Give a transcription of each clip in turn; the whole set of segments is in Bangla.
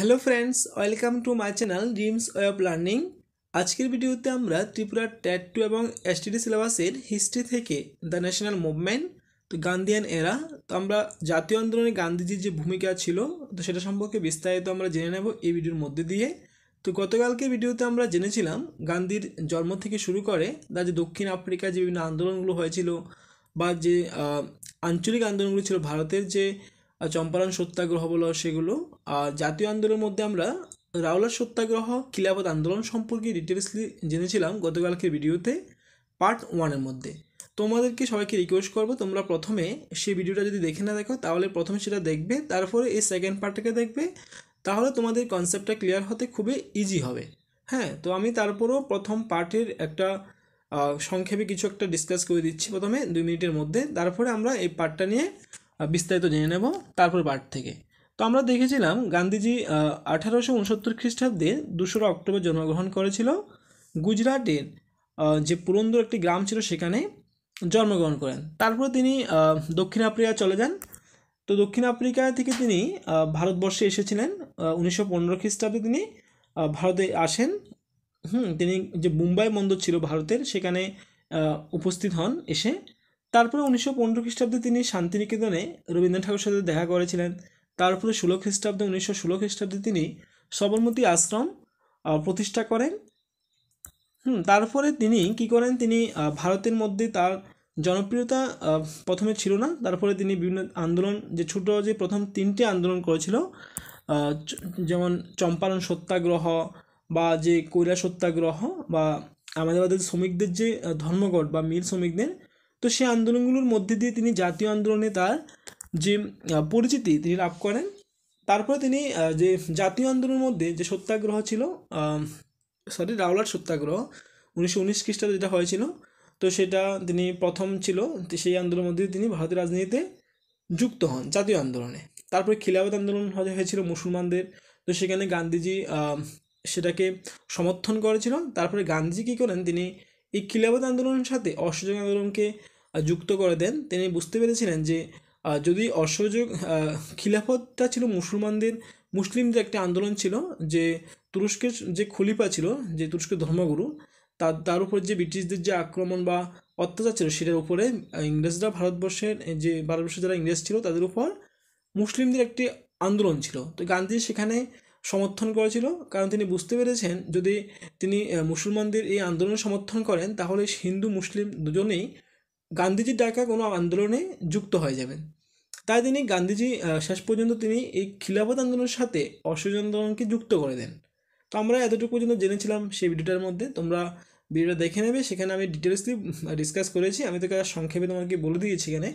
hello friends welcome to my channel dreams way of learning আজকের ভিডিওতে আমরা ত্রিপুরার ট্যাট টু এবং এসটিডি সিলেবাসের হিস্ট্রি থেকে দ্য ন্যাশনাল মুভমেন্ট তো গান্ধীয়ান এরা তো আমরা জাতীয় আন্দোলনে গান্ধীজির যে ভূমিকা ছিল তো সেটা সম্পর্কে বিস্তারিত আমরা জেনে নেব এই ভিডিওর মধ্যে দিয়ে তো গতকালকে ভিডিওতে আমরা জেনেছিলাম গান্ধীর জন্ম থেকে শুরু করে তা যে দক্ষিণ আফ্রিকায় যে বিভিন্ন আন্দোলনগুলো হয়েছিল বা যে আঞ্চলিক আন্দোলনগুলো ছিল ভারতের যে চম্পারণ সত্যাগ্রহ বলো সেগুলো আর জাতীয় আন্দোলনের মধ্যে আমরা রাওলাট সত্যাগ্রহ খিলাফত আন্দোলন সম্পর্কে ডিটেলসলি জেনেছিলাম গতকালকে ভিডিওতে পার্ট ওয়ানের মধ্যে তোমাদেরকে সবাইকে রিকোয়েস্ট করবো তোমরা প্রথমে সেই ভিডিওটা যদি দেখে না দেখো তাহলে প্রথমে সেটা দেখবে তারপরে এই সেকেন্ড পার্টটাকে দেখবে তাহলে তোমাদের কনসেপ্টটা ক্লিয়ার হতে খুবই ইজি হবে হ্যাঁ তো আমি তারপরও প্রথম পার্টের একটা সংক্ষেপে কিছু একটা ডিসকাস করে দিচ্ছি প্রথমে দুই মিনিটের মধ্যে তারপরে আমরা এই পার্টটা নিয়ে বিস্তারিত জেনে নেব তারপর বার্ট থেকে তো আমরা দেখেছিলাম গান্ধীজি আঠারোশো উনসত্তর খ্রিস্টাব্দে দুশোরা অক্টোবর জন্মগ্রহণ করেছিল গুজরাটের যে পুরন্দর একটি গ্রাম ছিল সেখানে জন্মগ্রহণ করেন তারপর তিনি দক্ষিণ আফ্রিকা চলে যান তো দক্ষিণ আফ্রিকা থেকে তিনি ভারতবর্ষে এসেছিলেন উনিশশো পনেরো খ্রিস্টাব্দে তিনি ভারতে আসেন হুম তিনি যে মুম্বাই বন্দর ছিল ভারতের সেখানে উপস্থিত হন এসে তারপরে উনিশশো পনেরো খ্রিস্টাব্দে তিনি শান্তিনিকেতনে রবীন্দ্রনাথ ঠাকুরের সাথে দেখা করেছিলেন তারপরে ষোলো খ্রিস্টাব্দে উনিশশো ষোলো খ্রিস্টাব্দে তিনি সবরমতী আশ্রম প্রতিষ্ঠা করেন হুম তারপরে তিনি কি করেন তিনি ভারতের মধ্যে তার জনপ্রিয়তা প্রথমে ছিল না তারপরে তিনি বিভিন্ন আন্দোলন যে ছোটো যে প্রথম তিনটে আন্দোলন করেছিল যেমন চম্পারণ সত্যাগ্রহ বা যে কৈলা সত্যাগ্রহ বা আমাদের শ্রমিকদের যে ধর্মঘট বা মিল শ্রমিকদের তো সেই আন্দোলনগুলোর মধ্যে দিয়ে তিনি জাতীয় আন্দোলনে তার যে পরিচিতি তিনি লাভ করেন তারপরে তিনি যে জাতীয় আন্দোলনের মধ্যে যে সত্যাগ্রহ ছিল সরি রাওলাট সত্যাগ্রহ উনিশশো উনিশ খ্রিস্টাব্দে যেটা হয়েছিল তো সেটা তিনি প্রথম ছিল সেই আন্দোলনের মধ্যে তিনি ভারতের রাজনীতিতে যুক্ত হন জাতীয় আন্দোলনে তারপরে খিলাফত আন্দোলন হয়েছিল মুসলমানদের তো সেখানে গান্ধীজি সেটাকে সমর্থন করেছিলেন তারপরে গান্ধীজি কী করেন তিনি এই খিলাফত আন্দোলনের সাথে অসহযোগ আন্দোলনকে যুক্ত করে দেন তিনি বুঝতে পেরেছিলেন যে যদি অসহযোগ খিলাফতটা ছিল মুসলমানদের মুসলিমদের একটা আন্দোলন ছিল যে তুরস্কের যে খলিফা ছিল যে তুরস্কের ধর্মগুরু তার তার উপর যে ব্রিটিশদের যে আক্রমণ বা অত্যাচার ছিল সেটার উপরে ইংরেজরা ভারতবর্ষের যে ভারতবর্ষে যারা ইংরেজ ছিল তাদের উপর মুসলিমদের একটি আন্দোলন ছিল তো গান্ধী সেখানে সমর্থন করেছিল কারণ তিনি বুঝতে পেরেছেন যদি তিনি মুসলমানদের এই আন্দোলন সমর্থন করেন তাহলে হিন্দু মুসলিম দুজনেই গান্ধীজির ডাকা কোনো আন্দোলনে যুক্ত হয়ে যাবেন তাই তিনি গান্ধীজি শেষ পর্যন্ত তিনি এই খিলাফত আন্দোলনের সাথে অসহযোগ আন্দোলনকে যুক্ত করে দেন তো আমরা এতটুকু পর্যন্ত জেনেছিলাম সেই ভিডিওটার মধ্যে তোমরা ভিডিওটা দেখে নেবে সেখানে আমি ডিটেলসলি ডিসকাস করেছি আমি তোকে সংক্ষেপে তোমাকে বলে দিয়েছি এখানে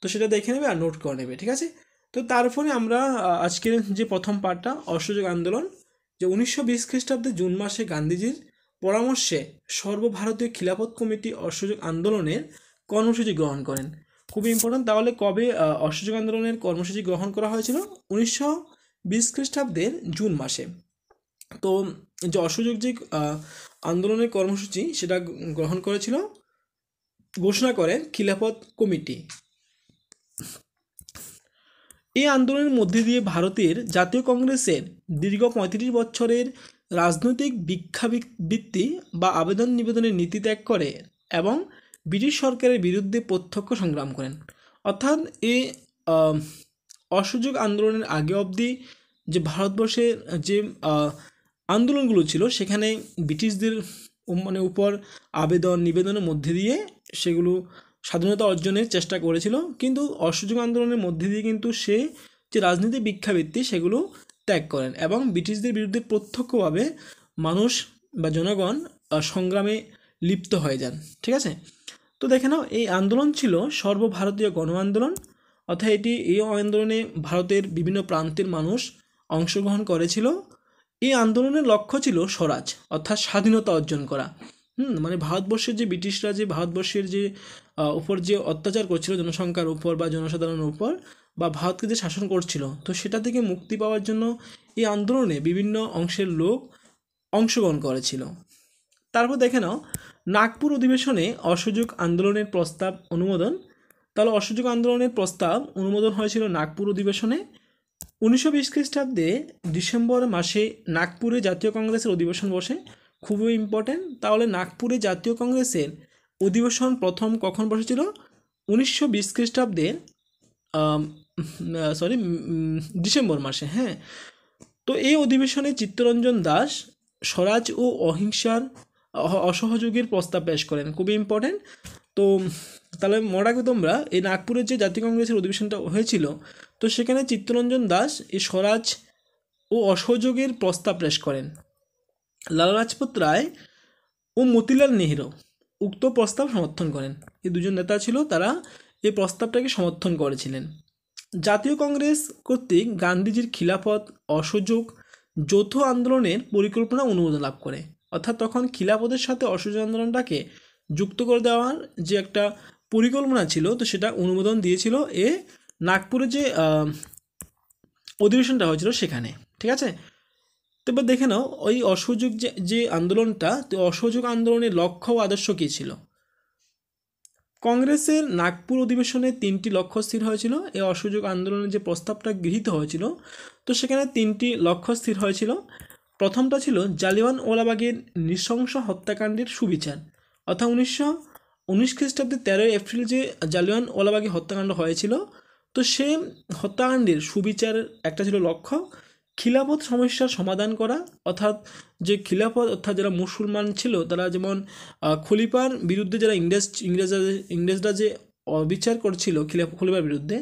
তো সেটা দেখে নেবে আর নোট করে নেবে ঠিক আছে তো তারপরে আমরা আজকের যে প্রথম পার্টটা অসহযোগ আন্দোলন যে উনিশশো বিশ খ্রিস্টাব্দে জুন মাসে গান্ধীজির পরামর্শে সর্বভারতীয় খিলাফত কমিটি অসহযোগ আন্দোলনের কর্মসূচি গ্রহণ করেন খুবই ইম্পর্টেন্ট তাহলে কবে অসহযোগ আন্দোলনের কর্মসূচি গ্রহণ করা হয়েছিল উনিশশো বিশ খ্রিস্টাব্দের জুন মাসে তো যে অসহযোগ যে আন্দোলনের কর্মসূচি সেটা গ্রহণ করেছিল ঘোষণা করেন খিলাফত কমিটি এই আন্দোলনের মধ্যে দিয়ে ভারতের জাতীয় কংগ্রেসের দীর্ঘ পঁয়ত্রিশ বছরের রাজনৈতিক ভিক্ষাবৃত্তি বা আবেদন নিবেদনের নীতি ত্যাগ করে এবং ব্রিটিশ সরকারের বিরুদ্ধে প্রত্যক্ষ সংগ্রাম করেন অর্থাৎ এ অসহযোগ আন্দোলনের আগে অবধি যে ভারতবর্ষের যে আন্দোলনগুলো ছিল সেখানে ব্রিটিশদের মানে উপর আবেদন নিবেদনের মধ্যে দিয়ে সেগুলো স্বাধীনতা অর্জনের চেষ্টা করেছিল কিন্তু অসহযোগ আন্দোলনের মধ্যে দিয়ে কিন্তু সে যে রাজনীতি ভিক্ষাবৃত্তি সেগুলো ত্যাগ করেন এবং ব্রিটিশদের বিরুদ্ধে প্রত্যক্ষভাবে মানুষ বা জনগণ সংগ্রামে লিপ্ত হয়ে যান ঠিক আছে তো দেখে নাও এই আন্দোলন ছিল সর্বভারতীয় গণ আন্দোলন অর্থাৎ এটি এই আন্দোলনে ভারতের বিভিন্ন প্রান্তের মানুষ অংশগ্রহণ করেছিল এই আন্দোলনের লক্ষ্য ছিল স্বরাজ অর্থাৎ স্বাধীনতা অর্জন করা হুম মানে ভারতবর্ষের যে ব্রিটিশরা যে ভারতবর্ষের যে উপর যে অত্যাচার করছিল জনসংখ্যার উপর বা জনসাধারণের উপর বা ভারতকে যে শাসন করছিল তো সেটা থেকে মুক্তি পাওয়ার জন্য এই আন্দোলনে বিভিন্ন অংশের লোক অংশগ্রহণ করেছিল তারপর দেখে নাও নাগপুর অধিবেশনে অসহযোগ আন্দোলনের প্রস্তাব অনুমোদন তাহলে অসহযোগ আন্দোলনের প্রস্তাব অনুমোদন হয়েছিল নাগপুর অধিবেশনে উনিশশো বিশ খ্রিস্টাব্দে ডিসেম্বর মাসে নাগপুরে জাতীয় কংগ্রেসের অধিবেশন বসে খুবই ইম্পর্ট্যান্ট তাহলে নাগপুরে জাতীয় কংগ্রেসের অধিবেশন প্রথম কখন বসেছিল উনিশশো বিশ খ্রিস্টাব্দে সরি ডিসেম্বর মাসে হ্যাঁ তো এই অধিবেশনে চিত্তরঞ্জন দাস স্বরাজ ও অহিংসার অসহযোগের প্রস্তাব পেশ করেন খুবই ইম্পর্ট্যান্ট তো তাহলে মনে রাখবে তোমরা এই নাগপুরের যে জাতীয় কংগ্রেসের অধিবেশনটা হয়েছিল তো সেখানে চিত্তরঞ্জন দাস এই স্বরাজ ও অসহযোগের প্রস্তাব পেশ করেন লালা রাজপুত রায় ও মতিলাল নেহেরু উক্ত প্রস্তাব সমর্থন করেন এই দুজন নেতা ছিল তারা এই প্রস্তাবটাকে সমর্থন করেছিলেন জাতীয় কংগ্রেস কর্তৃক গান্ধীজির খিলাফত অসহযোগ যৌথ আন্দোলনের পরিকল্পনা অনুমোদন লাভ করে অর্থাৎ তখন খিলাফতের সাথে অসহযোগ আন্দোলনটাকে যুক্ত করে দেওয়ার যে একটা পরিকল্পনা ছিল তো সেটা অনুমোদন দিয়েছিল এ নাগপুরে যে অধিবেশনটা হয়েছিল সেখানে ঠিক আছে তবে দেখে নাও ওই অসহযোগ যে যে আন্দোলনটা তো অসহযোগ আন্দোলনের লক্ষ্য ও আদর্শ কী ছিল কংগ্রেসের নাগপুর অধিবেশনে তিনটি লক্ষ্য স্থির হয়েছিল এই অসহযোগ আন্দোলনের যে প্রস্তাবটা গৃহীত হয়েছিল তো সেখানে তিনটি লক্ষ্য স্থির হয়েছিল প্রথমটা ছিল জালিওয়ান ওলাবাগের নৃশংস হত্যাকাণ্ডের সুবিচার অর্থাৎ উনিশশো উনিশ খ্রিস্টাব্দে তেরোই এপ্রিল যে জালিওয়ান ওলাবাগে হত্যাকাণ্ড হয়েছিল তো সে হত্যাকাণ্ডের সুবিচার একটা ছিল লক্ষ্য খিলাফত সমস্যার সমাধান করা অর্থাৎ যে খিলাফত অর্থাৎ যারা মুসলমান ছিল তারা যেমন খলিফার বিরুদ্ধে যারা ইংরেজ ইংরেজরা ইংরেজরা যে অবিচার করছিল খিলাফ খলিফার বিরুদ্ধে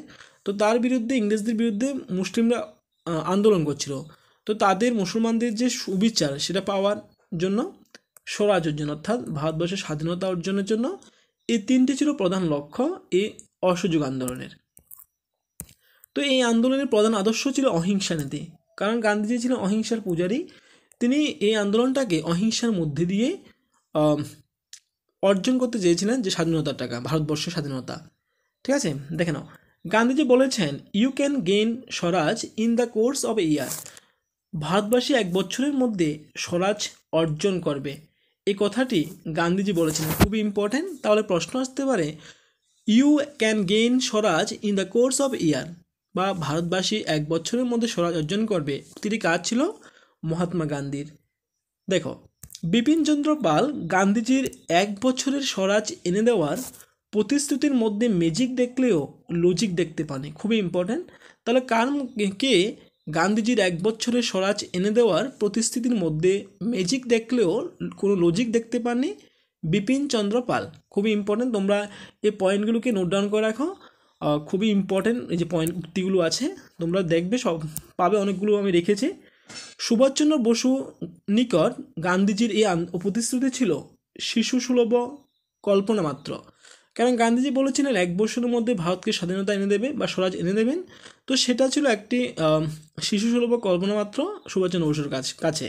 তো তার বিরুদ্ধে ইংরেজদের বিরুদ্ধে মুসলিমরা আন্দোলন করছিল তো তাদের মুসলমানদের যে সুবিচার সেটা পাওয়ার জন্য স্বরাজ অর্জন অর্থাৎ ভারতবর্ষের স্বাধীনতা অর্জনের জন্য এই তিনটি ছিল প্রধান লক্ষ্য এই অসহযোগ আন্দোলনের তো এই আন্দোলনের প্রধান আদর্শ ছিল অহিংসা নীতি কারণ গান্ধীজি ছিলেন অহিংসার পূজারী তিনি এই আন্দোলনটাকে অহিংসার মধ্যে দিয়ে অর্জন করতে চেয়েছিলেন যে স্বাধীনতার টাকা ভারতবর্ষের স্বাধীনতা ঠিক আছে দেখে নাও গান্ধীজি বলেছেন you can gain swaraj in the course of year ভারতবাসী এক বছরের মধ্যে স্বরাজ অর্জন করবে এই কথাটি গান্ধীজি বলেছেন খুবই ইম্পর্টেন্ট তাহলে প্রশ্ন আসতে পারে you can gain swaraj in the course of year বা ভারতবাসী এক বছরের মধ্যে স্বরাজ অর্জন করবে তিনি কাজ ছিল মহাত্মা গান্ধীর দেখো বিপিন চন্দ্র পাল গান্ধীজির এক বছরের স্বরাজ এনে দেওয়ার প্রতিশ্রুতির মধ্যে ম্যাজিক দেখলেও লজিক দেখতে পানে খুবই ইম্পর্ট্যান্ট তাহলে কার কে গান্ধীজির এক বছরের স্বরাজ এনে দেওয়ার প্রতিশ্রুতির মধ্যে ম্যাজিক দেখলেও কোনো লজিক দেখতে পাননি বিপিন চন্দ্র পাল খুবই ইম্পর্ট্যান্ট তোমরা এই পয়েন্টগুলোকে নোট ডাউন করে রাখো খুবই ইম্পর্টেন্ট এই যে পয়েন্ট উক্তিগুলো আছে তোমরা দেখবে সব পাবে অনেকগুলো আমি রেখেছি সুভাষচন্দ্র বসু নিকট গান্ধীজির এই প্রতিশ্রুতি ছিল শিশু সুলভ কল্পনা মাত্র কারণ গান্ধীজি বলেছিলেন এক বছরের মধ্যে ভারতকে স্বাধীনতা এনে দেবে বা স্বরাজ এনে দেবেন তো সেটা ছিল একটি শিশু সুলভ কল্পনা মাত্র সুভাষচন্দ্র বসুর কাছে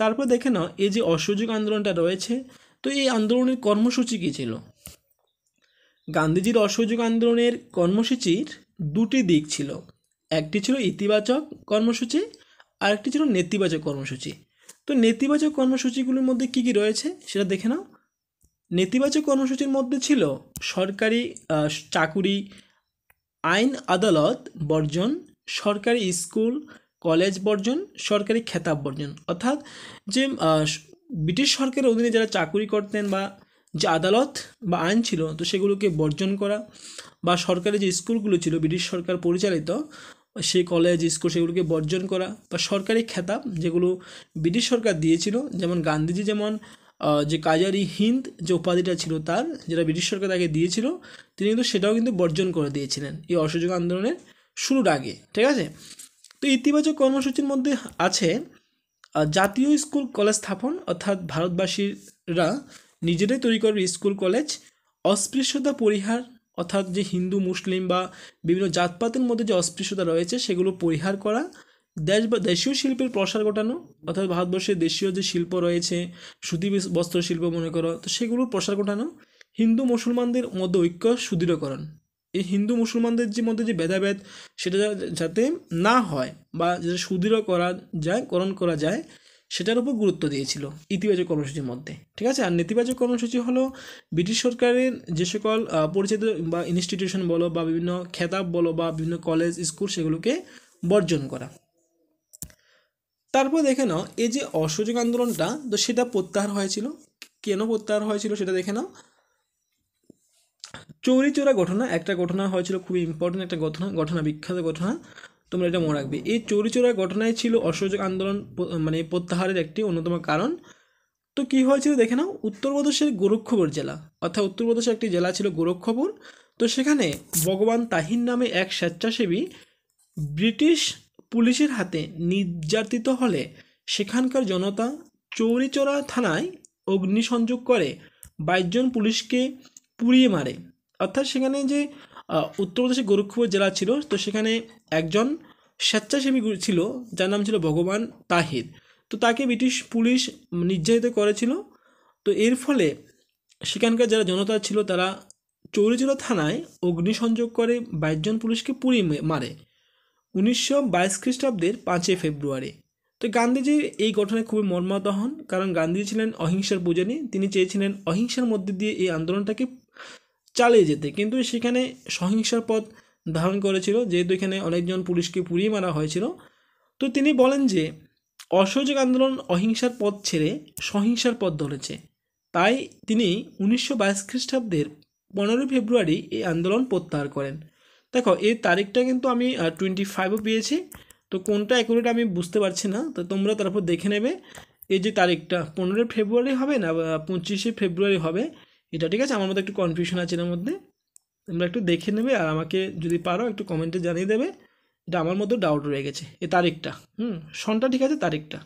তারপর দেখে নাও এই যে অসহযোগ আন্দোলনটা রয়েছে তো এই আন্দোলনের কর্মসূচি কী ছিল গান্ধীজির অসহযোগ আন্দোলনের কর্মসূচির দুটি দিক ছিল একটি ছিল ইতিবাচক কর্মসূচি আর একটি ছিল নেতিবাচক কর্মসূচি তো নেতিবাচক কর্মসূচিগুলির মধ্যে কী কী রয়েছে সেটা দেখে নাও নেতিবাচক কর্মসূচির মধ্যে ছিল সরকারি চাকুরি আইন আদালত বর্জন সরকারি স্কুল কলেজ বর্জন সরকারি খেতাব বর্জন অর্থাৎ যে ব্রিটিশ সরকারের অধীনে যারা চাকুরি করতেন বা যে আদালত বা আইন ছিল তো সেগুলোকে বর্জন করা বা সরকারি যে স্কুলগুলো ছিল ব্রিটিশ সরকার পরিচালিত সেই কলেজ স্কুল সেগুলোকে বর্জন করা বা সরকারি খেতাব যেগুলো ব্রিটিশ সরকার দিয়েছিল যেমন গান্ধীজি যেমন যে কাজারি হিন্দ যে উপাধিটা ছিল তার যেটা ব্রিটিশ সরকার তাকে দিয়েছিল তিনি কিন্তু সেটাও কিন্তু বর্জন করে দিয়েছিলেন এই অসহযোগ আন্দোলনের শুরুর আগে ঠিক আছে তো ইতিবাচক কর্মসূচির মধ্যে আছে জাতীয় স্কুল কলেজ স্থাপন অর্থাৎ ভারতবাসীরা নিজেরাই তৈরি করবে স্কুল কলেজ অস্পৃশ্যতা পরিহার অর্থাৎ যে হিন্দু মুসলিম বা বিভিন্ন জাতপাতের মধ্যে যে অস্পৃশ্যতা রয়েছে সেগুলো পরিহার করা দেশ বা দেশীয় শিল্পের প্রসার ঘটানো অর্থাৎ ভারতবর্ষের দেশীয় যে শিল্প রয়েছে সুতি বস্ত্র শিল্প মনে করো তো সেগুলোর প্রসার ঘটানো হিন্দু মুসলমানদের মধ্যে ঐক্য সুদৃঢ়করণ এই হিন্দু মুসলমানদের যে মধ্যে যে ভেদাভেদ সেটা যাতে না হয় বা যাতে সুদৃঢ় করা যায় করণ করা যায় সেটার উপর গুরুত্ব দিয়েছিল ইতিবাচক কর্মসূচির মধ্যে ঠিক আছে আর নেতিবাচক কর্মসূচি হলো ব্রিটিশ সরকারের যে সকল পরিচিত বা ইনস্টিটিউশন বলো বা বিভিন্ন খেতাব বলো বা বিভিন্ন কলেজ স্কুল সেগুলোকে বর্জন করা তারপর দেখে নাও এই যে অসহযোগ আন্দোলনটা তো সেটা প্রত্যাহার হয়েছিল কেন প্রত্যাহার হয়েছিল সেটা দেখে নাও চৌরি চৌরা ঘটনা একটা ঘটনা হয়েছিল খুবই ইম্পর্টেন্ট একটা ঘটনা ঘটনা বিখ্যাত ঘটনা তোমরা এটা মনে রাখবে এই চৌরিচোরা ঘটনায় ছিল অসহযোগ আন্দোলন মানে প্রত্যাহারের একটি অন্যতম কারণ তো কী হয়েছিল দেখে নাও উত্তরপ্রদেশের গোরক্ষপুর জেলা অর্থাৎ উত্তরপ্রদেশের একটি জেলা ছিল গোরক্ষপুর তো সেখানে ভগবান তাহিন নামে এক স্বেচ্ছাসেবী ব্রিটিশ পুলিশের হাতে নির্যাতিত হলে সেখানকার জনতা চৌরিচোরা থানায় অগ্নিসংযোগ করে বাইশজন পুলিশকে পুড়িয়ে মারে অর্থাৎ সেখানে যে উত্তরপ্রদেশের গোরক্ষপুর জেলা ছিল তো সেখানে একজন স্বেচ্ছাসেবী ছিল যার নাম ছিল ভগবান তাহির তো তাকে ব্রিটিশ পুলিশ নির্যাতিত করেছিল তো এর ফলে সেখানকার যারা জনতা ছিল তারা চৌরিচুরা থানায় অগ্নিসংযোগ করে বাইশজন পুলিশকে পুরী মারে উনিশশো বাইশ খ্রিস্টাব্দের পাঁচই ফেব্রুয়ারি তো গান্ধীজির এই ঘটনায় খুবই মর্মাহত হন কারণ গান্ধীজি ছিলেন অহিংসার পূজানী তিনি চেয়েছিলেন অহিংসার মধ্যে দিয়ে এই আন্দোলনটাকে চালিয়ে যেতে কিন্তু সেখানে সহিংসার পথ ধারণ করেছিল যেহেতু এখানে অনেকজন পুলিশকে পুড়িয়ে মারা হয়েছিল তো তিনি বলেন যে অসহযোগ আন্দোলন অহিংসার পথ ছেড়ে সহিংসার পথ ধরেছে তাই তিনি উনিশশো বাইশ খ্রিস্টাব্দের পনেরোই ফেব্রুয়ারি এই আন্দোলন প্রত্যাহার করেন দেখো এই তারিখটা কিন্তু আমি টোয়েন্টি ফাইভও পেয়েছি তো কোনটা অ্যাকুরেট আমি বুঝতে পারছি না তো তোমরা তারপর দেখে নেবে এই যে তারিখটা পনেরোই ফেব্রুয়ারি হবে না পঁচিশে ফেব্রুয়ারি হবে এটা ঠিক আছে আমার মধ্যে একটু কনফিউশন আছে এর মধ্যে তোমরা একটু দেখে নেবে আর আমাকে যদি পারো একটু কমেন্টে জানিয়ে দেবে এটা আমার মধ্যে ডাউট রয়ে গেছে এ তারিখটা হুম সনটা ঠিক আছে তারিখটা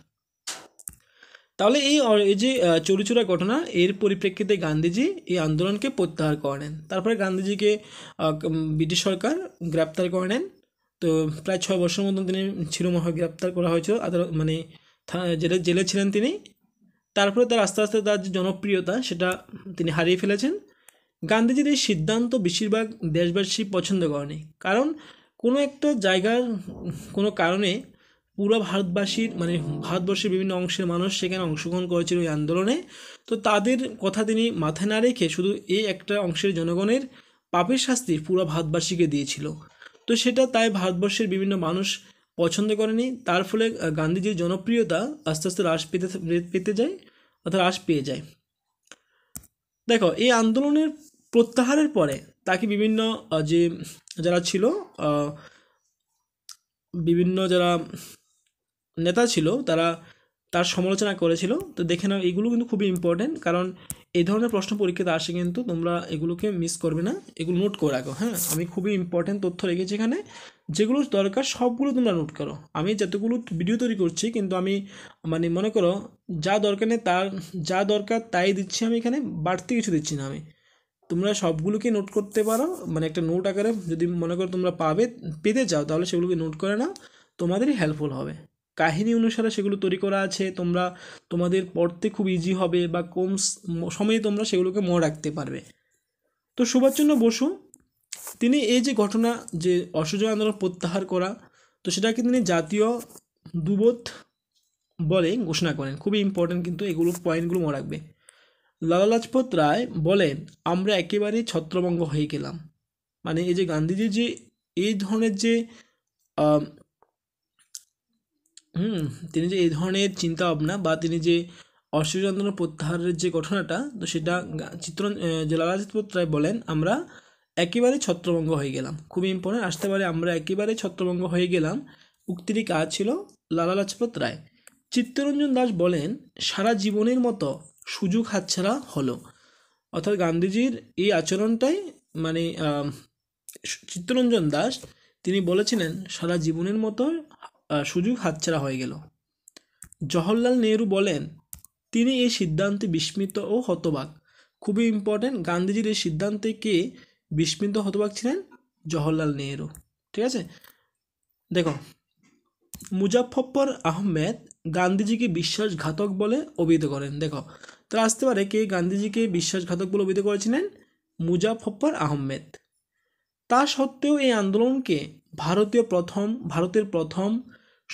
তাহলে এই এই যে চরিচুরা ঘটনা এর পরিপ্রেক্ষিতে গান্ধীজি এই আন্দোলনকে প্রত্যাহার করেন তারপরে গান্ধীজিকে ব্রিটিশ সরকার গ্রেপ্তার করে নেন তো প্রায় ছয় বছর মতন তিনি ছিরমহা গ্রেপ্তার করা হয়েছিল আদালত মানে জেলে জেলে ছিলেন তিনি তারপরে তার আস্তে আস্তে তার যে জনপ্রিয়তা সেটা তিনি হারিয়ে ফেলেছেন গান্ধীজির এই সিদ্ধান্ত বেশিরভাগ দেশবাসী পছন্দ করেনি কারণ কোনো একটা জায়গার কোনো কারণে পুরো ভারতবাসীর মানে ভারতবর্ষের বিভিন্ন অংশের মানুষ সেখানে অংশগ্রহণ করেছিল ওই আন্দোলনে তো তাদের কথা তিনি মাথায় না রেখে শুধু এই একটা অংশের জনগণের পাপের শাস্তি পুরো ভারতবাসীকে দিয়েছিল তো সেটা তাই ভারতবর্ষের বিভিন্ন মানুষ পছন্দ করেনি তার ফলে গান্ধীজির জনপ্রিয়তা আস্তে আস্তে হ্রাস পেতে পেতে যায় অর্থাৎ হ্রাস পেয়ে যায় দেখো এই আন্দোলনের প্রত্যাহারের পরে তাকে বিভিন্ন যে যারা ছিল বিভিন্ন যারা নেতা ছিল তারা তার সমালোচনা করেছিল তো দেখে নাও এগুলো কিন্তু খুবই ইম্পর্টেন্ট কারণ এই ধরনের প্রশ্ন পরীক্ষাতে আসে কিন্তু তোমরা এগুলোকে মিস করবে না এগুলো নোট করে রাখো হ্যাঁ আমি খুবই ইম্পর্টেন্ট তথ্য রেখেছি এখানে যেগুলো দরকার সবগুলো তোমরা নোট করো আমি যতগুলো ভিডিও তৈরি করছি কিন্তু আমি মানে মনে করো যা দরকার নেই তার যা দরকার তাই দিচ্ছি আমি এখানে বাড়তি কিছু দিচ্ছি না আমি তোমরা সবগুলোকে নোট করতে পারো মানে একটা নোট আকারে যদি মনে করো তোমরা পাবে পেতে চাও তাহলে সেগুলোকে নোট করে নাও তোমাদেরই হেল্পফুল হবে কাহিনী অনুসারে সেগুলো তৈরি করা আছে তোমরা তোমাদের পড়তে খুব ইজি হবে বা কম সময়ে তোমরা সেগুলোকে মনে রাখতে পারবে তো সুভাষচন্দ্র বসু তিনি এই যে ঘটনা যে অসহযোগ আন্দোলন প্রত্যাহার করা তো সেটাকে তিনি জাতীয় দুবোধ বলে ঘোষণা করেন খুবই ইম্পর্ট্যান্ট কিন্তু এগুলো পয়েন্টগুলো মনে রাখবে লালা লাজপত রায় বলেন আমরা একেবারে ছত্রভঙ্গ হয়ে গেলাম মানে এই যে গান্ধীজি যে এই ধরনের যে হুম তিনি যে এই ধরনের চিন্তা ভাবনা বা তিনি যে অশ্বযন্ত্র প্রত্যাহারের যে ঘটনাটা তো সেটা চিত্র লালাজিৎপত রায় বলেন আমরা একেবারে ছত্রভঙ্গ হয়ে গেলাম খুবই ইম্পর্টেন্ট আসতে পারে আমরা একেবারে ছত্রভঙ্গ হয়ে গেলাম উক্তিটি কাজ ছিল লালা লাজপত রায় চিত্তরঞ্জন দাস বলেন সারা জীবনের মতো সুযোগ হাতছাড়া হলো অর্থাৎ গান্ধীজির এই আচরণটাই মানে চিত্তরঞ্জন দাস তিনি বলেছিলেন সারা জীবনের মতো সুযোগ হাতছাড়া হয়ে গেল জওহরলাল নেহরু বলেন তিনি এই সিদ্ধান্তে বিস্মিত ও হতবাক খুবই ইম্পর্টেন্ট গান্ধীজির এই সিদ্ধান্তে কে বিস্মিত হতবাক ছিলেন জওহরলাল নেহরু ঠিক আছে দেখো মুজাফফর আহমেদ গান্ধীজিকে বিশ্বাসঘাতক বলে অভিহিত করেন দেখো তারা আসতে পারে কে গান্ধীজিকে বিশ্বাসঘাতক বলে অভিহিত করেছিলেন মুজাফফর আহমেদ তা সত্ত্বেও এই আন্দোলনকে ভারতীয় প্রথম ভারতের প্রথম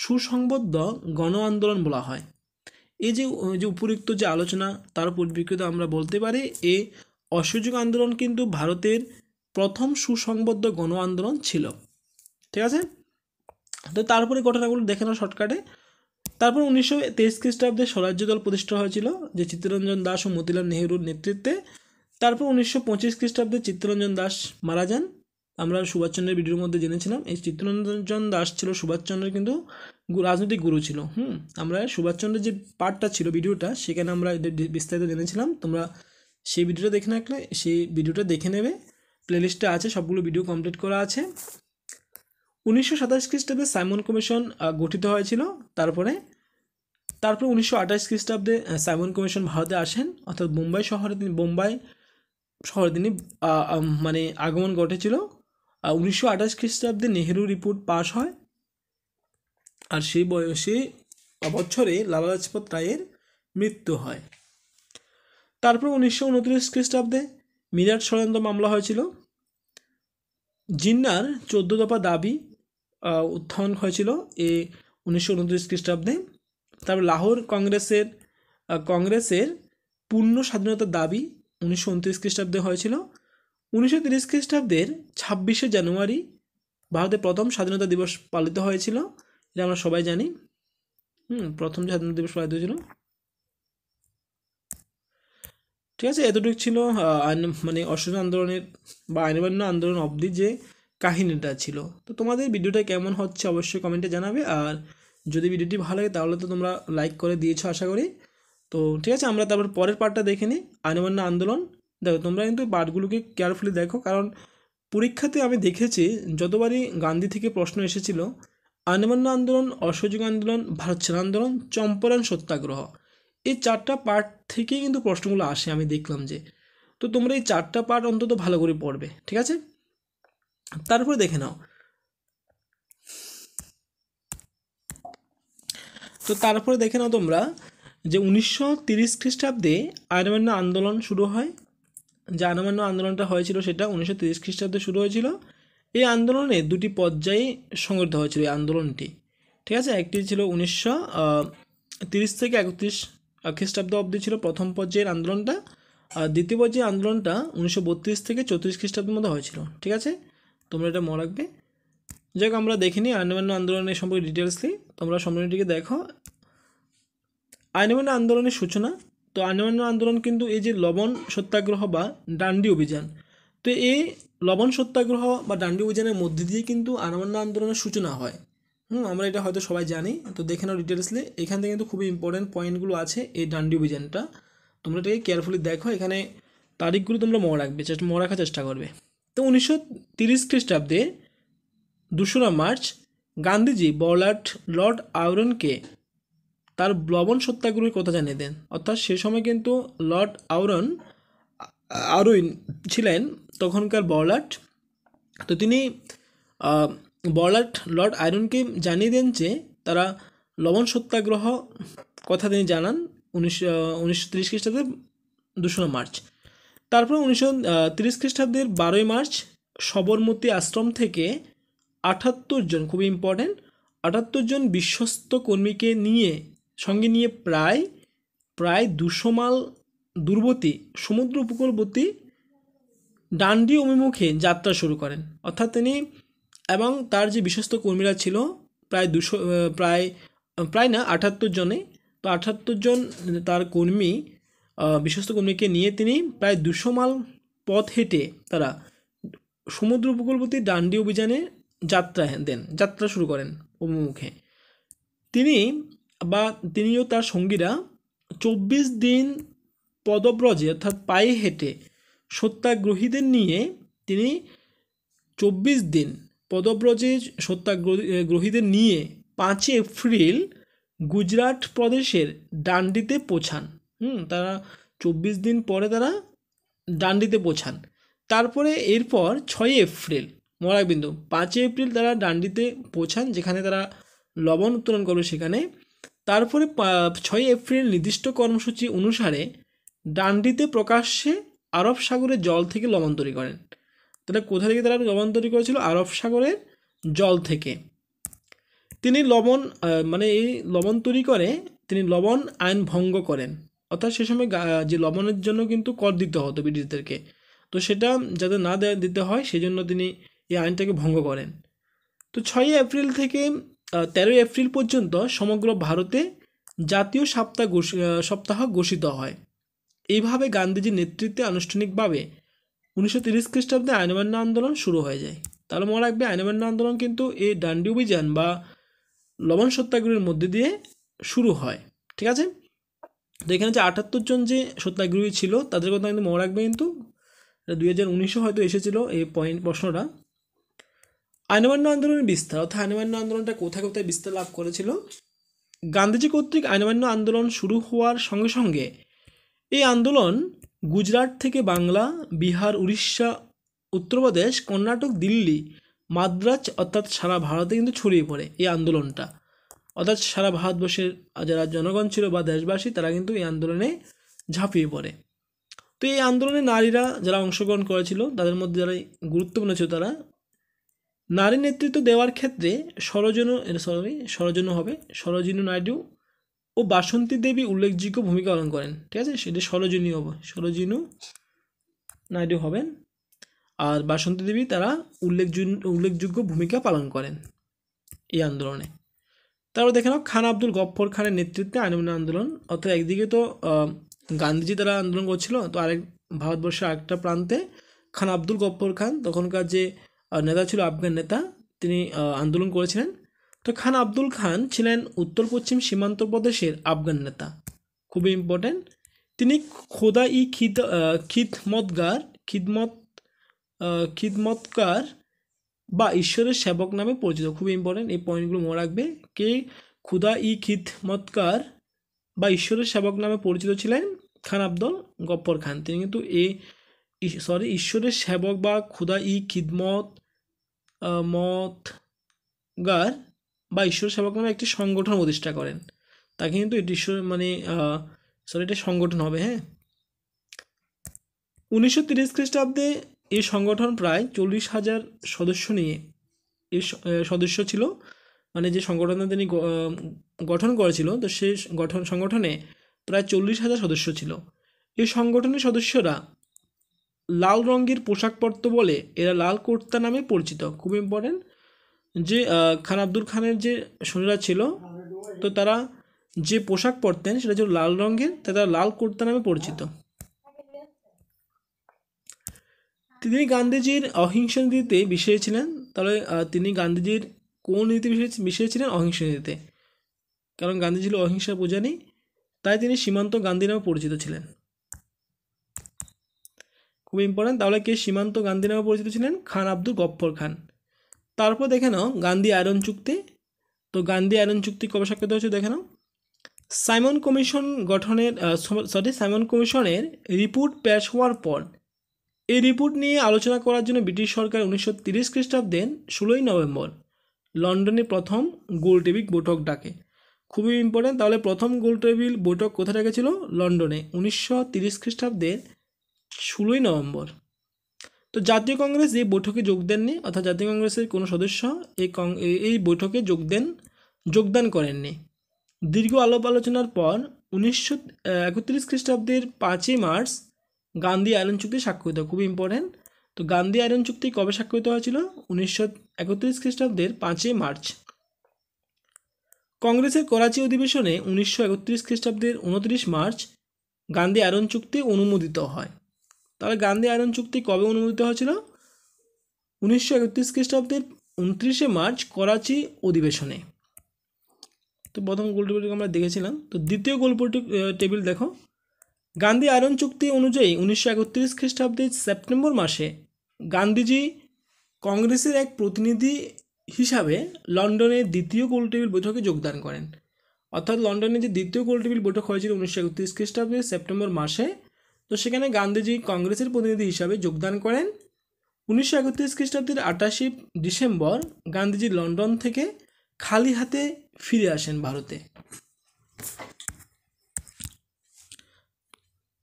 সুসংবদ্ধ গণ আন্দোলন বলা হয় এই যে যে উপরিক্ত যে আলোচনা তার পরিপ্রেক্ষিতে আমরা বলতে পারি এ অসহযোগ আন্দোলন কিন্তু ভারতের প্রথম সুসংবদ্ধ গণ আন্দোলন ছিল ঠিক আছে তো তারপরে ঘটনাগুলো দেখে নাও শর্টকাটে তারপর উনিশশো তেইশ খ্রিস্টাব্দে স্বরাজ্য দল প্রতিষ্ঠা হয়েছিল যে চিত্তরঞ্জন দাস ও মতিলাল নেহরুর নেতৃত্বে তারপর উনিশশো পঁচিশ খ্রিস্টাব্দে চিত্তরঞ্জন দাস মারা যান আমরা সুভাষচন্দ্রের ভিডিওর মধ্যে জেনেছিলাম এই চিত্তরঞ্জন দাস ছিল সুভাষচন্দ্রের কিন্তু রাজনৈতিক গুরু ছিল হুম আমরা সুভাষচন্দ্রের যে পার্টটা ছিল ভিডিওটা সেখানে আমরা বিস্তারিত জেনেছিলাম তোমরা সেই ভিডিওটা দেখে রাখলে সেই ভিডিওটা দেখে নেবে প্লেলিস্টে আছে সবগুলো ভিডিও কমপ্লিট করা আছে উনিশশো সাতাশ খ্রিস্টাব্দে সাইমন কমিশন গঠিত হয়েছিল তারপরে তারপরে উনিশশো আঠাশ খ্রিস্টাব্দে সাইমন কমিশন ভারতে আসেন অর্থাৎ বোম্বাই শহরে তিনি বোম্বাই শহরে তিনি মানে আগমন ঘটেছিল উনিশশো আঠাশ খ্রিস্টাব্দে নেহেরু রিপোর্ট পাশ হয় আর সেই বয়সে বছরে লালা লাজপত রায়ের মৃত্যু হয় তারপর উনিশশো উনত্রিশ খ্রিস্টাব্দে মিরাট ষড়যন্ত্র মামলা হয়েছিল জিন্নার চোদ্দ দফা দাবি উত্থান হয়েছিল এ উনিশশো উনত্রিশ খ্রিস্টাব্দে তারপর লাহোর কংগ্রেসের কংগ্রেসের পূর্ণ স্বাধীনতার দাবি উনিশশো উনত্রিশ খ্রিস্টাব্দে হয়েছিল উনিশশো তিরিশ খ্রিস্টাব্দের ছাব্বিশে জানুয়ারি ভারতের প্রথম স্বাধীনতা দিবস পালিত হয়েছিল এটা আমরা সবাই জানি হুম প্রথম স্বাধীনতা দিবস পালিত হয়েছিল ঠিক আছে এতটুকু ছিল আইন মানে অসহযোগ আন্দোলনের বা আইনবান্য আন্দোলন অবধি যে কাহিনীটা ছিল তো তোমাদের ভিডিওটা কেমন হচ্ছে অবশ্যই কমেন্টে জানাবে আর যদি ভিডিওটি ভালো লাগে তাহলে তো তোমরা লাইক করে দিয়েছো আশা করি তো ঠিক আছে আমরা তারপর পরের পার্টটা দেখে নিই আইনবান্য আন্দোলন দেখো তোমরা কিন্তু বারগুলোকে কেয়ারফুলি দেখো কারণ পরীক্ষাতে আমি দেখেছি যতবারই গান্ধী থেকে প্রশ্ন এসেছিল আনবান্য আন্দোলন অসহযোগ আন্দোলন ভারত ছেড় আন্দোলন চম্পারণ সত্যাগ্রহ এই চারটা পার্ট থেকেই কিন্তু প্রশ্নগুলো আসে আমি দেখলাম যে তো তোমরা এই চারটা পার্ট অন্তত ভালো করে পড়বে ঠিক আছে তারপরে দেখে নাও তো তারপরে দেখে নাও তোমরা যে উনিশশো তিরিশ খ্রিস্টাব্দে আয়রম্যান আন্দোলন শুরু হয় যে আনমান্য আন্দোলনটা হয়েছিল সেটা উনিশশো তিরিশ খ্রিস্টাব্দে শুরু হয়েছিল এই আন্দোলনে দুটি পর্যায়ে সংগঠিত হয়েছিল এই আন্দোলনটি ঠিক আছে একটি ছিল উনিশশো তিরিশ থেকে একত্রিশ খ্রিস্টাব্দ অবধি ছিল প্রথম পর্যায়ের আন্দোলনটা আর দ্বিতীয় পর্যায়ের আন্দোলনটা উনিশশো বত্রিশ থেকে চৌত্রিশ খ্রিস্টাব্দের মধ্যে হয়েছিল ঠিক আছে তোমরা এটা মনে রাখবে যাক আমরা দেখিনি আইনমান্য আন্দোলনের সম্পর্কে ডিটেলসলি তোমরা সম্মেলনটিকে দেখো আইনমান্য আন্দোলনের সূচনা তো অন্যান্য আন্দোলন কিন্তু এই যে লবণ সত্যাগ্রহ বা ডান্ডি অভিযান তো এই লবণ সত্যাগ্রহ বা ডান্ডি অভিযানের মধ্যে দিয়ে কিন্তু অন্যান্য আন্দোলনের সূচনা হয় হুম আমরা এটা হয়তো সবাই জানি তো দেখে নাও ডিটেলসলি এখান থেকে কিন্তু খুবই ইম্পর্টেন্ট পয়েন্টগুলো আছে এই ডান্ডি অভিযানটা তোমরা এটাকে কেয়ারফুলি দেখো এখানে তারিখগুলো তোমরা মনে রাখবে চেষ্টা মনে রাখার চেষ্টা করবে তো উনিশশো তিরিশ খ্রিস্টাব্দে দুশরা মার্চ গান্ধীজি বলার্ট লর্ড আউরনকে তার লবণ সত্যাগ্রহের কথা জানিয়ে দেন অর্থাৎ সে সময় কিন্তু লর্ড আউরন আরুইন ছিলেন তখনকার বড়লাট তো তিনি বড়লাট লর্ড আয়রনকে জানিয়ে দেন যে তারা লবণ সত্যাগ্রহ কথা তিনি জানান উনিশশো উনিশশো তিরিশ খ্রিস্টাব্দের দুশো মার্চ তারপর উনিশশো তিরিশ খ্রিস্টাব্দের বারোই মার্চ সবরমতী আশ্রম থেকে আটাত্তর জন খুবই ইম্পর্টেন্ট আটাত্তর জন বিশ্বস্ত কর্মীকে নিয়ে সঙ্গে নিয়ে প্রায় প্রায় দুশো মাল দূরবর্তী সমুদ্র উপকূলবর্তী ডান্ডি অভিমুখে যাত্রা শুরু করেন অর্থাৎ তিনি এবং তার যে বিশ্বস্ত কর্মীরা ছিল প্রায় দুশো প্রায় প্রায় না আটাত্তর জনে তো আটাত্তর জন তার কর্মী বিশ্বস্ত কর্মীকে নিয়ে তিনি প্রায় দুশো মাল পথ হেঁটে তারা সমুদ্র উপকূলবর্তী ডান্ডি অভিযানে যাত্রা দেন যাত্রা শুরু করেন অভিমুখে তিনি বা তিনিও তার সঙ্গীরা চব্বিশ দিন পদব্রজে অর্থাৎ পায়ে হেঁটে সত্যাগ্রহীদের নিয়ে তিনি চব্বিশ দিন পদব্রজে সত্যাগ্রহীদের নিয়ে পাঁচই এপ্রিল গুজরাট প্রদেশের ডান্ডিতে পৌঁছান হুম তারা চব্বিশ দিন পরে তারা ডান্ডিতে পৌঁছান তারপরে এরপর ছয় এপ্রিল মরাবিন্দু পাঁচই এপ্রিল তারা ডান্ডিতে পৌঁছান যেখানে তারা লবণ উত্তোলন করবে সেখানে তারপরে ছয় এপ্রিল নির্দিষ্ট কর্মসূচি অনুসারে ডান্ডিতে প্রকাশ্যে আরব সাগরের জল থেকে লবণ তৈরি করেন তাহলে কোথা থেকে তারা লবণ তৈরি করেছিল আরব সাগরের জল থেকে তিনি লবণ মানে এই লবণ তৈরি করে তিনি লবণ আইন ভঙ্গ করেন অর্থাৎ সে সময় যে লবণের জন্য কিন্তু কর দিতে হতো ব্রিটিশদেরকে তো সেটা যাতে না দিতে হয় সেজন্য তিনি এই আইনটাকে ভঙ্গ করেন তো ছয়ই এপ্রিল থেকে তেরোই এপ্রিল পর্যন্ত সমগ্র ভারতে জাতীয় সপ্তাহ সপ্তাহ ঘোষিত হয় এইভাবে গান্ধীজির নেতৃত্বে আনুষ্ঠানিকভাবে উনিশশো তিরিশ খ্রিস্টাব্দে আইনমান্য আন্দোলন শুরু হয়ে যায় তাহলে মনে রাখবে আইনমান্য আন্দোলন কিন্তু এই ডান্ডি অভিযান বা লবণ সত্যাগ্রহের মধ্যে দিয়ে শুরু হয় ঠিক আছে তো এখানে যে আটাত্তর জন যে সত্যাগ্রহী ছিল তাদের কথা কিন্তু মনে রাখবে কিন্তু দুই হাজার উনিশে হয়তো এসেছিলো এই পয়েন্ট প্রশ্নটা আইনমান্য আন্দোলনের বিস্তার অর্থাৎ আইনমান্য আন্দোলনটা কোথায় কোথায় বিস্তার লাভ করেছিল গান্ধীজি কর্তৃক আইনমান্য আন্দোলন শুরু হওয়ার সঙ্গে সঙ্গে এই আন্দোলন গুজরাট থেকে বাংলা বিহার উড়িষ্যা উত্তরপ্রদেশ কর্ণাটক দিল্লি মাদ্রাজ অর্থাৎ সারা ভারতে কিন্তু ছড়িয়ে পড়ে এই আন্দোলনটা অর্থাৎ সারা ভারতবর্ষের যারা জনগণ ছিল বা দেশবাসী তারা কিন্তু এই আন্দোলনে ঝাঁপিয়ে পড়ে তো এই আন্দোলনে নারীরা যারা অংশগ্রহণ করেছিল তাদের মধ্যে যারা গুরুত্বপূর্ণ ছিল তারা নারী নেতৃত্ব দেওয়ার ক্ষেত্রে সরজন সরি সরজন হবে সরজিনু নাইডু ও বাসন্তী দেবী উল্লেখযোগ্য ভূমিকা পালন করেন ঠিক আছে সেটা সরোজিনী হবে সরজিনু নাইডু হবেন আর বাসন্তী দেবী তারা উল্লেখযোগ্য উল্লেখযোগ্য ভূমিকা পালন করেন এই আন্দোলনে তারপর দেখে নাও খান আব্দুল গফর খানের নেতৃত্বে আইনমনা আন্দোলন অর্থাৎ একদিকে তো গান্ধীজি তারা আন্দোলন করছিল তো আরেক ভারতবর্ষের আরেকটা প্রান্তে খান আব্দুল গফর খান তখনকার যে নেতা ছিল আফগান নেতা তিনি আন্দোলন করেছিলেন তো খান আব্দুল খান ছিলেন উত্তর পশ্চিম সীমান্ত প্রদেশের আফগান নেতা খুবই ইম্পর্টেন্ট তিনি খোদা ই খিদ খিদমতগার খিদমত খিদমতকার বা ঈশ্বরের সেবক নামে পরিচিত খুবই ইম্পর্টেন্ট এই পয়েন্টগুলো মনে রাখবে কে খুদা ই খিদমতকার বা ঈশ্বরের সেবক নামে পরিচিত ছিলেন খান আব্দুল গপ্পর খান তিনি কিন্তু এই সরি ঈশ্বরের সেবক বা ক্ষুদা ই খিদমত গার বা ঈশ্বর সেবক নামে একটি সংগঠন প্রতিষ্ঠা করেন তাকে কিন্তু এটি ঈশ্বর মানে সরি এটা সংগঠন হবে হ্যাঁ উনিশশো তিরিশ খ্রিস্টাব্দে এই সংগঠন প্রায় চল্লিশ হাজার সদস্য নিয়ে এর সদস্য ছিল মানে যে সংগঠনটা তিনি গঠন করেছিল তো সেই গঠন সংগঠনে প্রায় চল্লিশ হাজার সদস্য ছিল এই সংগঠনের সদস্যরা লাল রঙের পোশাক পরত বলে এরা লাল কুর্তা নামে পরিচিত খুব ইম্পর্টেন্ট যে খান আব্দুল খানের যে সৈন্যরা ছিল তো তারা যে পোশাক পরতেন সেটা ছিল লাল রঙের তাই তারা লাল কুর্তা নামে পরিচিত তিনি গান্ধীজির অহিংস নীতিতে বিষয় ছিলেন তাহলে তিনি গান্ধীজির কোন নীতি বিষয় ছিলেন অহিংস নীতিতে কারণ গান্ধী ছিল অহিংসা নেই তাই তিনি সীমান্ত গান্ধী নামে পরিচিত ছিলেন খুব ইম্পর্টেন্ট তাহলে কে সীমান্ত গান্ধী নামে পরিচিত ছিলেন খান আব্দুল গফ্ফর খান তারপর দেখে নাও গান্ধী আয়রন চুক্তি তো গান্ধী আয়রন চুক্তি কবে স্বাক্ষরিত হয়েছে দেখে নাও সাইমন কমিশন গঠনের সরি সাইমন কমিশনের রিপোর্ট পেশ হওয়ার পর এই রিপোর্ট নিয়ে আলোচনা করার জন্য ব্রিটিশ সরকার উনিশশো তিরিশ খ্রিস্টাব্দে ষোলোই নভেম্বর লন্ডনে প্রথম গোল টেবিল বৈঠক ডাকে খুবই ইম্পর্টেন্ট তাহলে প্রথম গোল টেবিল বৈঠক কোথায় ডাকেছিল লন্ডনে উনিশশো তিরিশ খ্রিস্টাব্দের ষোলোই নভেম্বর তো জাতীয় কংগ্রেস এই বৈঠকে যোগ দেননি অর্থাৎ জাতীয় কংগ্রেসের কোনো সদস্য এই এই বৈঠকে যোগ দেন যোগদান করেননি দীর্ঘ আলোপ আলোচনার পর উনিশশো একত্রিশ খ্রিস্টাব্দের পাঁচই মার্চ গান্ধী আয়রন চুক্তি স্বাক্ষরিত খুব ইম্পর্টেন্ট তো গান্ধী আয়রন চুক্তি কবে স্বাক্ষরিত হয়েছিল উনিশশো একত্রিশ খ্রিস্টাব্দের পাঁচই মার্চ কংগ্রেসের করাচি অধিবেশনে উনিশশো একত্রিশ খ্রিস্টাব্দের উনত্রিশ মার্চ গান্ধী আয়রন চুক্তি অনুমোদিত হয় তাহলে গান্ধী আয়রন চুক্তি কবে অনুমোদিত হয়েছিল উনিশশো একত্রিশ খ্রিস্টাব্দের উনত্রিশে মার্চ করাচি অধিবেশনে তো প্রথম গোল টেবিলটি আমরা দেখেছিলাম তো দ্বিতীয় গোল টেবিল দেখো গান্ধী আয়রন চুক্তি অনুযায়ী উনিশশো একত্রিশ খ্রিস্টাব্দের সেপ্টেম্বর মাসে গান্ধীজি কংগ্রেসের এক প্রতিনিধি হিসাবে লন্ডনের দ্বিতীয় গোল টেবিল বৈঠকে যোগদান করেন অর্থাৎ লন্ডনে যে দ্বিতীয় গোল টেবিল বৈঠক হয়েছিল উনিশশো একত্রিশ খ্রিস্টাব্দে সেপ্টেম্বর মাসে তো সেখানে গান্ধীজি কংগ্রেসের প্রতিনিধি হিসাবে যোগদান করেন উনিশশো একত্রিশ খ্রিস্টাব্দের আটাশে ডিসেম্বর গান্ধীজি লন্ডন থেকে খালি হাতে ফিরে আসেন ভারতে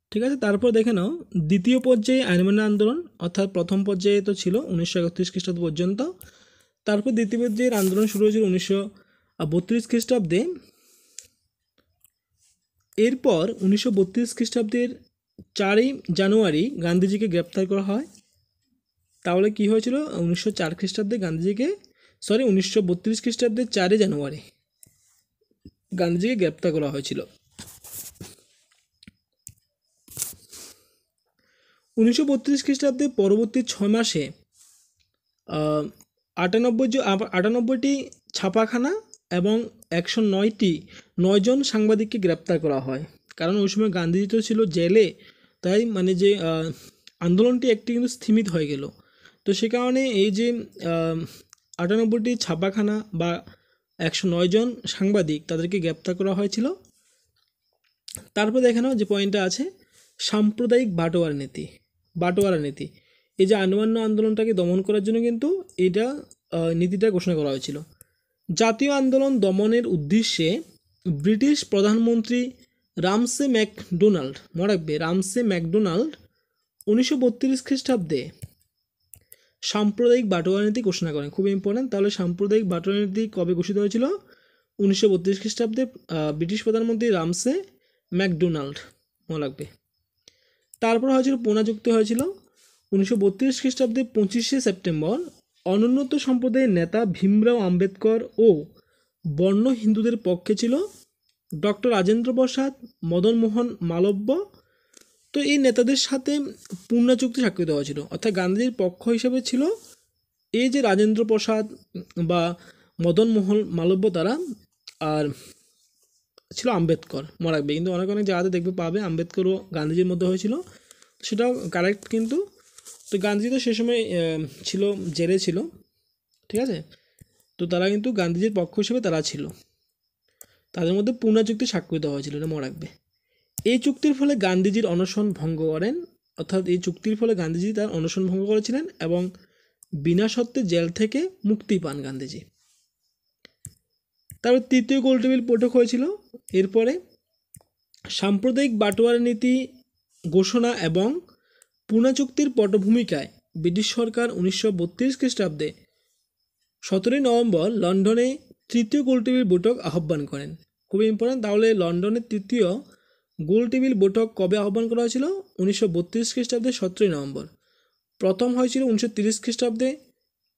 ঠিক আছে তারপর দেখে নাও দ্বিতীয় পর্যায়ে আইনমান্য আন্দোলন অর্থাৎ প্রথম পর্যায়ে তো ছিল উনিশশো একত্রিশ খ্রিস্টাব্দ পর্যন্ত তারপর দ্বিতীয় পর্যায়ের আন্দোলন শুরু হয়েছিল উনিশশো বত্রিশ খ্রিস্টাব্দে এরপর উনিশশো বত্রিশ খ্রিস্টাব্দের চারই জানুয়ারি গান্ধীজিকে গ্রেপ্তার করা হয় তাহলে কি হয়েছিল উনিশশো চার খ্রিস্টাব্দে গান্ধীজিকে সরি উনিশশো বত্রিশ খ্রিস্টাব্দে চারই জানুয়ারি গান্ধীজিকে গ্রেপ্তার করা হয়েছিল উনিশশো বত্রিশ খ্রিস্টাব্দে পরবর্তী ছয় মাসে আটানব্বই আটানব্বইটি ছাপাখানা এবং একশো নয়টি নয়জন সাংবাদিককে গ্রেপ্তার করা হয় কারণ ওই সময় গান্ধীজি তো ছিল জেলে তাই মানে যে আন্দোলনটি একটি কিন্তু স্থিমিত হয়ে গেল তো সে কারণে এই যে আটানব্বইটি ছাপাখানা বা একশো জন সাংবাদিক তাদেরকে গ্রেপ্তার করা হয়েছিল তারপর দেখানো যে পয়েন্টটা আছে সাম্প্রদায়িক বাটোয়ার নীতি বাটোয়ারা নীতি এই যে আনুমান্য আন্দোলনটাকে দমন করার জন্য কিন্তু এটা নীতিটা ঘোষণা করা হয়েছিল জাতীয় আন্দোলন দমনের উদ্দেশ্যে ব্রিটিশ প্রধানমন্ত্রী রামসে ম্যাকডোনাল্ড মনে রাখবে রামসে ম্যাকডোনাল্ড উনিশশো বত্রিশ খ্রিস্টাব্দে সাম্প্রদায়িক বাটোয়ারা নীতি ঘোষণা করেন খুব ইম্পর্টেন্ট তাহলে সাম্প্রদায়িক বাটোয়ারা নীতি কবে ঘোষিত হয়েছিল উনিশশো বত্রিশ খ্রিস্টাব্দে ব্রিটিশ প্রধানমন্ত্রী রামসে ম্যাকডোনাল্ড মনে রাখবে তারপর হয়েছিল পোনা যুক্ত হয়েছিল উনিশশো বত্রিশ খ্রিস্টাব্দে পঁচিশে সেপ্টেম্বর অনুন্নত সম্প্রদায়ের নেতা ভীমরাও আম্বেদকর ও বর্ণ হিন্দুদের পক্ষে ছিল ডক্টর রাজেন্দ্র প্রসাদ মদনমোহন মালব্য তো এই নেতাদের সাথে পূর্ণা চুক্তি স্বাক্ষরিত হয়েছিল অর্থাৎ গান্ধীজির পক্ষ হিসেবে ছিল এই যে রাজেন্দ্র প্রসাদ বা মদনমোহন মালব্য তারা আর ছিল আম্বেদকর মনে রাখবে কিন্তু অনেক অনেক জায়গাতে দেখবে পাবে আম্বেদকরও গান্ধীজির মধ্যে হয়েছিল সেটাও কারেক্ট কিন্তু তো গান্ধীজি তো সে সময় ছিল জেলে ছিল ঠিক আছে তো তারা কিন্তু গান্ধীজির পক্ষ হিসেবে তারা ছিল তাদের মধ্যে পূর্ণা চুক্তি স্বাক্ষরিত হয়েছিল এটা মনে রাখবে এই চুক্তির ফলে গান্ধীজির অনশন ভঙ্গ করেন অর্থাৎ এই চুক্তির ফলে গান্ধীজি তার অনশন ভঙ্গ করেছিলেন এবং বিনা সত্ত্বে জেল থেকে মুক্তি পান গান্ধীজি তারপর তৃতীয় গোলটেবিল বৈঠক হয়েছিল এরপরে সাম্প্রদায়িক বাটোয়ার নীতি ঘোষণা এবং পুনা চুক্তির পটভূমিকায় ব্রিটিশ সরকার উনিশশো বত্রিশ খ্রিস্টাব্দে সতেরোই নভেম্বর লন্ডনে তৃতীয় গোলটেবিল বৈঠক আহ্বান করেন খুবই ইম্পর্ট্যান্ট তাহলে লন্ডনের তৃতীয় গোল টেবিল বৈঠক কবে আহ্বান করা হয়েছিল উনিশশো বত্রিশ খ্রিস্টাব্দে সতেরোই নভেম্বর প্রথম হয়েছিল উনিশশো তিরিশ খ্রিস্টাব্দে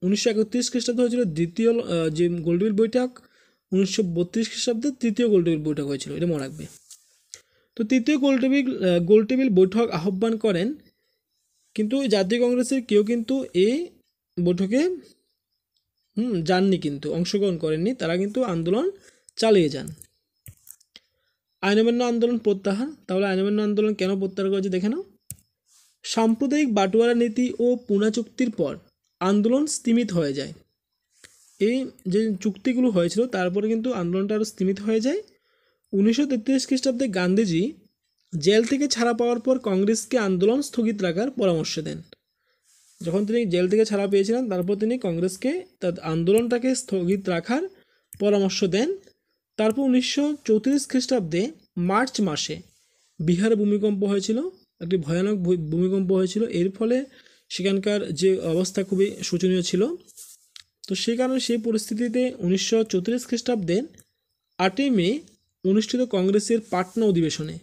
উনিশশো একত্রিশ খ্রিস্টাব্দে হয়েছিল দ্বিতীয় যে গোলটেবিল বৈঠক উনিশশো বত্রিশ খ্রিস্টাব্দে তৃতীয় গোল টেবিল বৈঠক হয়েছিল এটা মনে রাখবে তো তৃতীয় গোলটেবিল টেবিল বৈঠক আহ্বান করেন কিন্তু জাতীয় কংগ্রেসের কেউ কিন্তু এই বৈঠকে হুম যাননি কিন্তু অংশগ্রহণ করেননি তারা কিন্তু আন্দোলন চালিয়ে যান আইনমান্য আন্দোলন প্রত্যাহার তাহলে আইনমান্য আন্দোলন কেন প্রত্যাহার করেছে দেখে নাও সাম্প্রদায়িক বাটোয়ারা নীতি ও পুনা চুক্তির পর আন্দোলন স্তীমিত হয়ে যায় এই যে চুক্তিগুলো হয়েছিল তারপরে কিন্তু আন্দোলনটা আরও স্তীমিত হয়ে যায় উনিশশো তেত্রিশ খ্রিস্টাব্দে গান্ধীজি জেল থেকে ছাড়া পাওয়ার পর কংগ্রেসকে আন্দোলন স্থগিত রাখার পরামর্শ দেন যখন তিনি জেল থেকে ছাড়া পেয়েছিলেন তারপর তিনি কংগ্রেসকে তার আন্দোলনটাকে স্থগিত রাখার পরামর্শ দেন তারপর উনিশশো চৌত্রিশ খ্রিস্টাব্দে মার্চ মাসে বিহার ভূমিকম্প হয়েছিল একটি ভয়ানক ভূমিকম্প হয়েছিল এর ফলে সেখানকার যে অবস্থা খুবই শোচনীয় ছিল তো সেই কারণে সেই পরিস্থিতিতে উনিশশো চৌত্রিশ খ্রিস্টাব্দে আটই মে অনুষ্ঠিত কংগ্রেসের পাটনা অধিবেশনে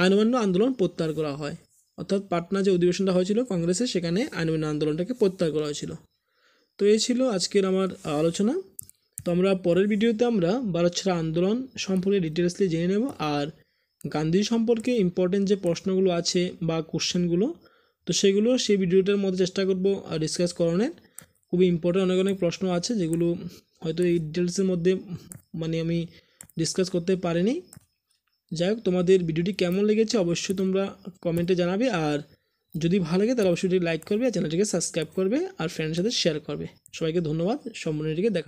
আইনমান্য আন্দোলন প্রত্যাহার করা হয় অর্থাৎ পাটনা যে অধিবেশনটা হয়েছিল কংগ্রেসে সেখানে আইনবিন আন্দোলনটাকে প্রত্যাহার করা হয়েছিল তো এই ছিল আজকের আমার আলোচনা তো আমরা পরের ভিডিওতে আমরা ছাড়া আন্দোলন সম্পর্কে ডিটেলসলি জেনে নেব আর গান্ধী সম্পর্কে ইম্পর্টেন্ট যে প্রশ্নগুলো আছে বা কোশ্চেনগুলো তো সেগুলো সেই ভিডিওটার মধ্যে চেষ্টা করব ডিসকাস করানোর খুবই ইম্পর্টেন্ট অনেক অনেক প্রশ্ন আছে যেগুলো হয়তো এই ডিটেলসের মধ্যে মানে আমি ডিসকাস করতে পারিনি যাই হোক তোমাদের ভিডিওটি কেমন লেগেছে অবশ্যই তোমরা কমেন্টে জানাবে আর যদি ভালো লাগে তাহলে অবশ্যই লাইক করবে আর চ্যানেলটিকে সাবস্ক্রাইব করবে আর ফ্রেন্ডের সাথে শেয়ার করবে সবাইকে ধন্যবাদ সম্মানটিকে দেখা